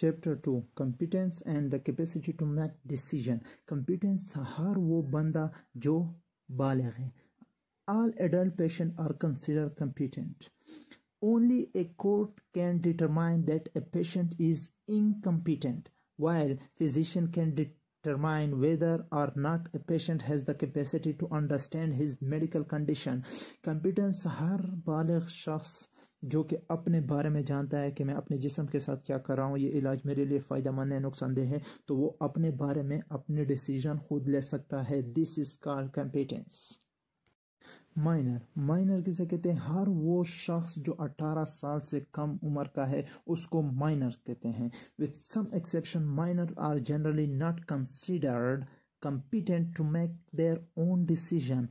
Chapter two: Competence and the capacity to make decision. Competence हर वो बंदा जो बालग है all adult patients are considered competent. Only a court can determine that a patient is incompetent, while physician can determine whether or not a patient has the capacity to understand his medical condition. Competence हर बालग शख्स जो कि अपने बारे में जानता है कि मैं अपने जिसम के साथ क्या कर रहा हूँ ये इलाज मेरे लिए फ़ायदा मंद है नुकसानदेह है तो वो अपने बारे में अपने डिसीजन खुद ले सकता है this is call competence minor minor किसे कहते हैं हर वो शख्स जो 18 साल से कम उम्र का है उसको माइनर कहते हैं with some exception minor are generally not considered competent to make their own decision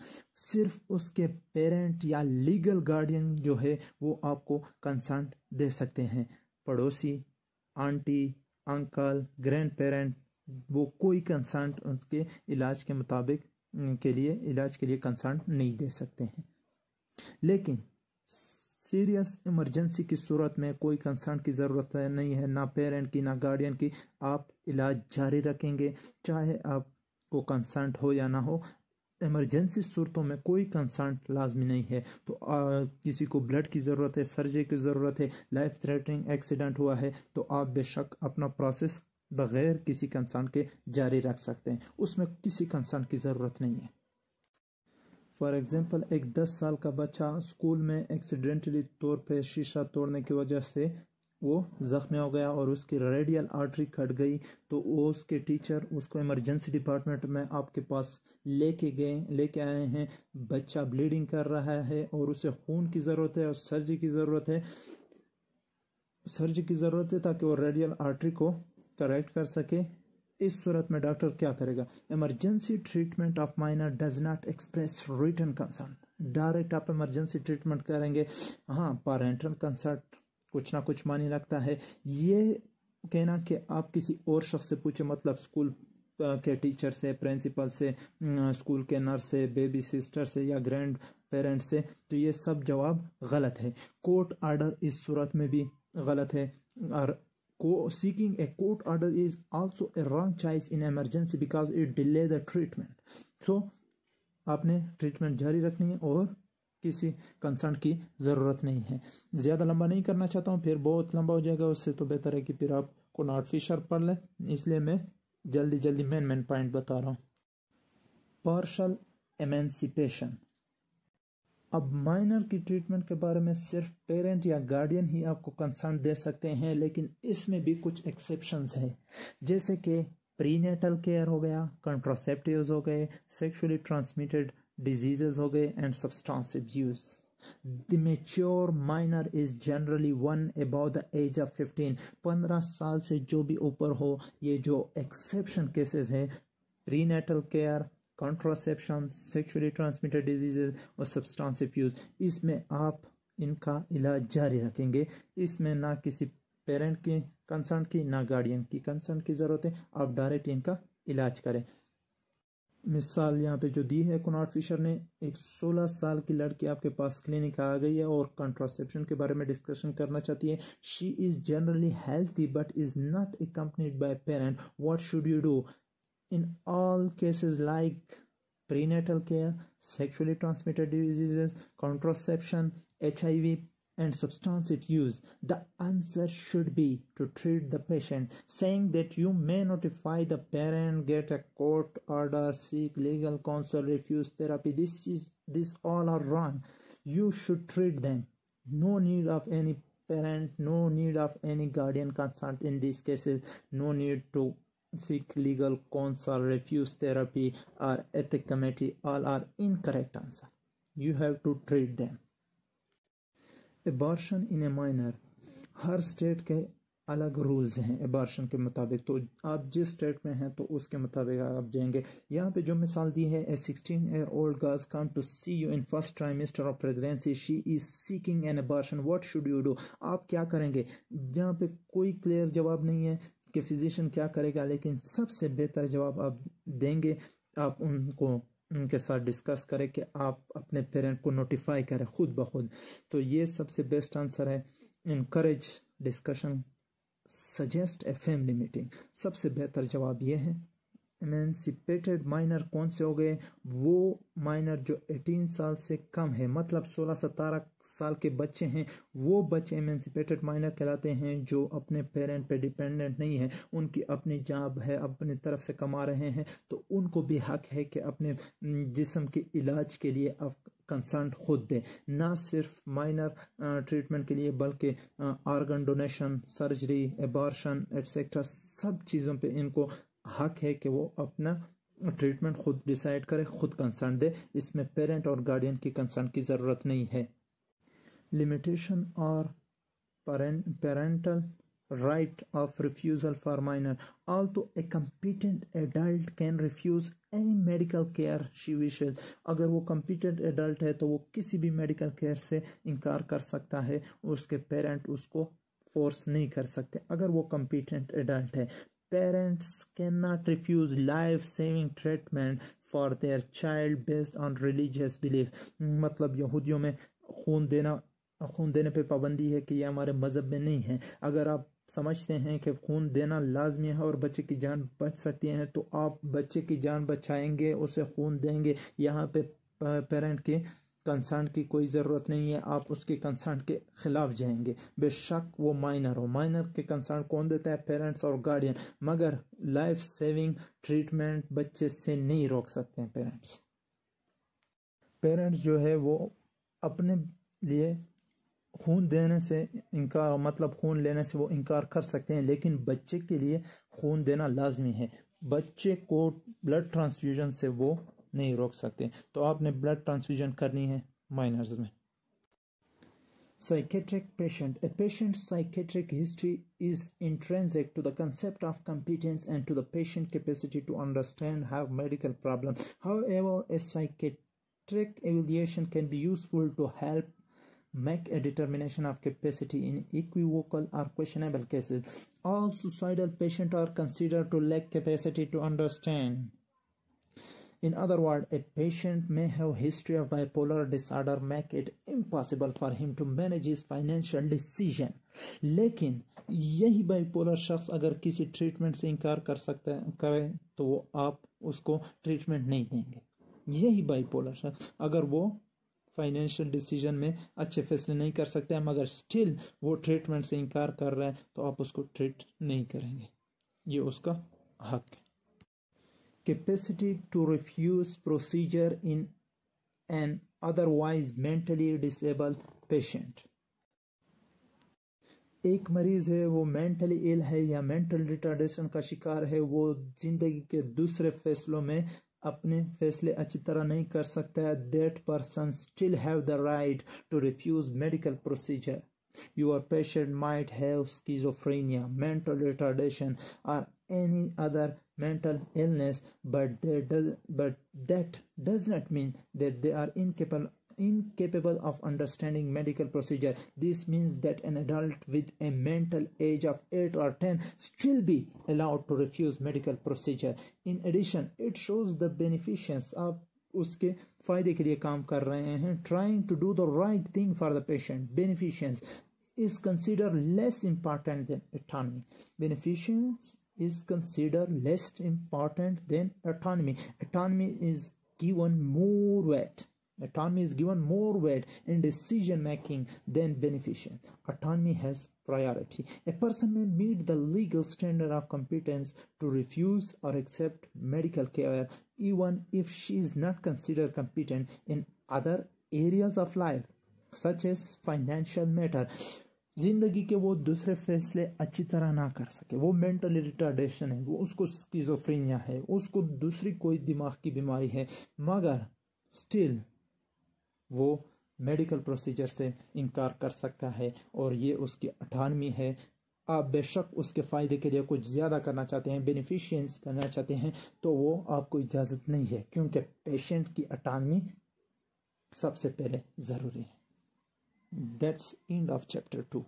सिर्फ उसके पेरेंट या लीगल गार्डियन जो है वो आपको कंसर्न दे सकते हैं पड़ोसी आंटी अंकल ग्रैंड पेरेंट वो कोई कंसर्न उसके इलाज के मुताबिक के लिए इलाज के लिए कंसर्न नहीं दे सकते हैं लेकिन सीरियस इमरजेंसी की सूरत में कोई कंसर्न की ज़रूरत नहीं है ना पेरेंट की ना गार्डियन की आप इलाज जारी रखेंगे चाहे आप को कंसर्ट हो या ना हो इमरजेंसी सूरतों में कोई कंसर्ट लाजमी नहीं है तो आ, किसी को ब्लड की ज़रूरत है सर्जरी की ज़रूरत है लाइफ थ्रेटनिंग एक्सीडेंट हुआ है तो आप बेशक अपना प्रोसेस बग़ैर किसी कंसर्न के जारी रख सकते हैं उसमें किसी कंसर्न की ज़रूरत नहीं है फॉर एग्ज़ाम्पल एक दस साल का बच्चा स्कूल में एक्सीडेंटली तौर पर शीशा तोड़ने की वजह से वो जख्मी हो गया और उसकी रेडियल आर्टरी कट गई तो वो उसके टीचर उसको इमरजेंसी डिपार्टमेंट में आपके पास लेके गए लेके आए हैं बच्चा ब्लीडिंग कर रहा है और उसे खून की ज़रूरत है और सर्जरी की ज़रूरत है सर्जरी की ज़रूरत है ताकि वो रेडियल आर्टरी को करेक्ट कर सके इस सूरत में डॉक्टर क्या करेगा emergency treatment of minor does not express written consent direct आप इमरजेंसी ट्रीटमेंट करेंगे हाँ पारेंटल कंसर्ट कुछ ना कुछ मानी रखता है ये कहना कि आप किसी और शख्स से पूछे मतलब स्कूल के टीचर से प्रिंसिपल से स्कूल के नर्स से बेबी सिस्टर से या ग्रैंड पेरेंट्स से तो ये सब जवाब गलत है कोर्ट आर्डर इस सूरत में भी गलत है और को seeking a court order is also a wrong choice in emergency because it delay the treatment so आपने ट्रीटमेंट जारी रखनी है और किसी कंसर्न की ज़रूरत नहीं है ज़्यादा लंबा नहीं करना चाहता हूँ फिर बहुत लंबा हो जाएगा उससे तो बेहतर है कि फिर आप नॉट फिशर पढ़ लें इसलिए मैं जल्दी जल्दी मेन मेन पॉइंट बता रहा हूँ पार्शल एमेंसिपेशन अब माइनर की ट्रीटमेंट के बारे में सिर्फ पेरेंट या गार्डियन ही आपको कंसर्न दे सकते हैं लेकिन इसमें भी कुछ एक्सेप्शंस हैं जैसे कि प्रीनेटल केयर हो गया कंट्रोसेप्टिव हो गए सेक्सुअली ट्रांसमिटेड diseases हो गए and substantive use the mature minor is generally one about the age of fifteen पंद्रह साल से जो भी ऊपर हो ये जो एक्सेप्शन केसेस हैं prenatal care contraception sexually transmitted diseases और सब्सटेंसिव यूज इसमें आप इनका इलाज जारी रखेंगे इसमें ना किसी पेरेंट की कंसर्न की ना गार्डियन की कंसर्न की ज़रूरत है आप डायरेक्ट इनका इलाज करें मिसाल यहाँ पे जो दी है कुनाट फिशर ने एक 16 साल की लड़की आपके पास क्लिनिक आ गई है और कंट्रासेप्शन के बारे में डिस्कशन करना चाहती है she is generally healthy but is not accompanied by parent what should you do in all cases like prenatal transmitted diseases transmitted H I V and substantive use, the answer should be to treat the patient, saying that you may notify the parent, get a court order, seek legal counsel, refuse therapy. This is this all are wrong. You should treat them. No need of any parent, no need of any guardian consent in these cases, no need to seek legal counsel, refuse therapy, or ethic committee all are incorrect answer. You have to treat them. Abortion in a minor हर state के अलग rules हैं aberration के मुताबिक तो आप जिस state में हैं तो उसके मुताबिक आप जाएंगे यहाँ पे जो मिसाल दी है a sixteen year old girls come to see you in first trimester of pregnancy she is seeking an abortion what should you do आप क्या करेंगे यहाँ पे कोई क्लियर जवाब नहीं है कि फिजिशियन क्या करेगा लेकिन सबसे बेहतर जवाब आप देंगे आप उनको उनके साथ डिस्कस करें कि आप अपने पेरेंट को नोटिफाई करें खुद ब खुद तो ये सबसे बेस्ट आंसर है increase discussion suggest a family meeting सबसे बेहतर जवाब ये है एमेंसिपेटेड माइनर कौन से हो गए वो माइनर जो 18 साल से कम है मतलब 16 सतारह साल के बच्चे हैं वो बच्चे एमेंसिपेटेड माइनर कहलाते हैं जो अपने पेरेंट पे डिपेंडेंट नहीं है उनकी अपनी जॉब है अपनी तरफ से कमा रहे हैं तो उनको भी हक है कि अपने जिसम के इलाज के लिए अब कंसल्ट खुद दें ना सिर्फ माइनर ट्रीटमेंट के लिए बल्कि organ donation surgery abortion etcetera सब चीज़ों पे इनको हक है कि वो अपना ट्रीटमेंट खुद डिसाइड करे खुद कंसर्न दे इसमें पेरेंट और गार्डियन की कंसर्न की ज़रूरत नहीं है लिमिटेशन और parental of refusal for minor all तो a competent adult can refuse any medical care she wishes अगर वो कम्पिटेंट एडल्ट है तो वो किसी भी मेडिकल केयर से इनकार कर सकता है उसके पेरेंट उसको फोर्स नहीं कर सकते अगर वो कम्पिटेंट एडल्ट है parents cannot refuse life saving treatment for their child based on religious belief मतलब यहूदियों में खून देना खून देने पे पाबंदी है कि ये हमारे मज़हब में नहीं है अगर आप समझते हैं कि खून देना लाजमी है और बच्चे की जान बच सकती है तो आप बच्चे की जान बचाएंगे उसे खून देंगे यहाँ पे पेरेंट के कंसर्न की कोई ज़रूरत नहीं है आप उसके कंसर्न के ख़िलाफ़ जाएंगे बेशक वो माइनर हो माइनर के कंसर्न कौन देता है पेरेंट्स और गार्डियन मगर लाइफ सेविंग ट्रीटमेंट बच्चे से नहीं रोक सकते हैं पेरेंट्स पेरेंट्स जो है वो अपने लिए खून देने से इनकार मतलब खून लेने से वो इनकार कर सकते हैं लेकिन बच्चे के लिए खून देना लाजमी है बच्चे को ब्लड ट्रांसफ्यूजन से वो नहीं रोक सकते तो आपने ब्लड ट्रांसफ्यूजन करनी है माइनर्स में psychiatric patient a patient psychiatric history is intrinsic to the concept of competence and to the patient capacity to understand how medical problem however a psychiatric evaluation can be useful to help make a determination of capacity in equivocal or questionable cases all suicidal patient are consider to lack capacity to understand In other words, a patient may have history of bipolar disorder make it impossible for him to manage his financial decision. लेकिन यही bipolar शख्स अगर किसी treatment से इनकार कर सकते करें तो वो आप उसको ट्रीटमेंट नहीं देंगे यही बाइपोलर शख्स अगर वो फाइनेंशियल डिसीजन में अच्छे फैसले नहीं कर सकते हैं मगर स्टिल वो ट्रीटमेंट से इनकार कर रहे हैं तो आप उसको ट्रीट नहीं करेंगे ये उसका हक है capacity to refuse procedure in an otherwise mentally disabled patient. एक मरीज है वो मेंटली इल है या मेंटल रिटार्डेशन का शिकार है वो जिंदगी के दूसरे फैसलों में अपने फैसले अच्छी तरह नहीं कर सकता है that person still have the right to refuse medical procedure Your patient might have schizophrenia, mental retardation, or any other mental illness, but, does, but that does not mean that they are incapable incapable of understanding medical procedure this means that an adult with a mental age of 8 or 10 still be allowed to refuse medical procedure in addition it shows the beneficence of उसके फ़ायदे के लिए काम कर रहे हैं trying to do the right thing for the patient beneficence is consider less important than autonomy beneficence is consider less important than autonomy autonomy is given more weight Autonomy is given more weight in decision making than beneficial. Autonomy has priority. A person may meet the legal standard of competence to refuse or accept medical care even if she is not considered competent in other areas of life, such as financial matter. जिंदगी के वो दूसरे फैसले अच्छी तरह ना कर सके वो मेंटली रिटार्डेशन है वो उसको स्किजोफ्रेनिया है उसको दूसरी कोई दिमाग की बीमारी है मगर स्टिल वो मेडिकल प्रोसीजर से इनकार कर सकता है और ये उसकी अठानवी है आप बेशक उसके फ़ायदे के लिए कुछ ज़्यादा करना चाहते हैं बेनिफिशियंस करना चाहते हैं तो वो आपको इजाज़त नहीं है क्योंकि पेशेंट की अटानवी सबसे पहले ज़रूरी है that's end of chapter to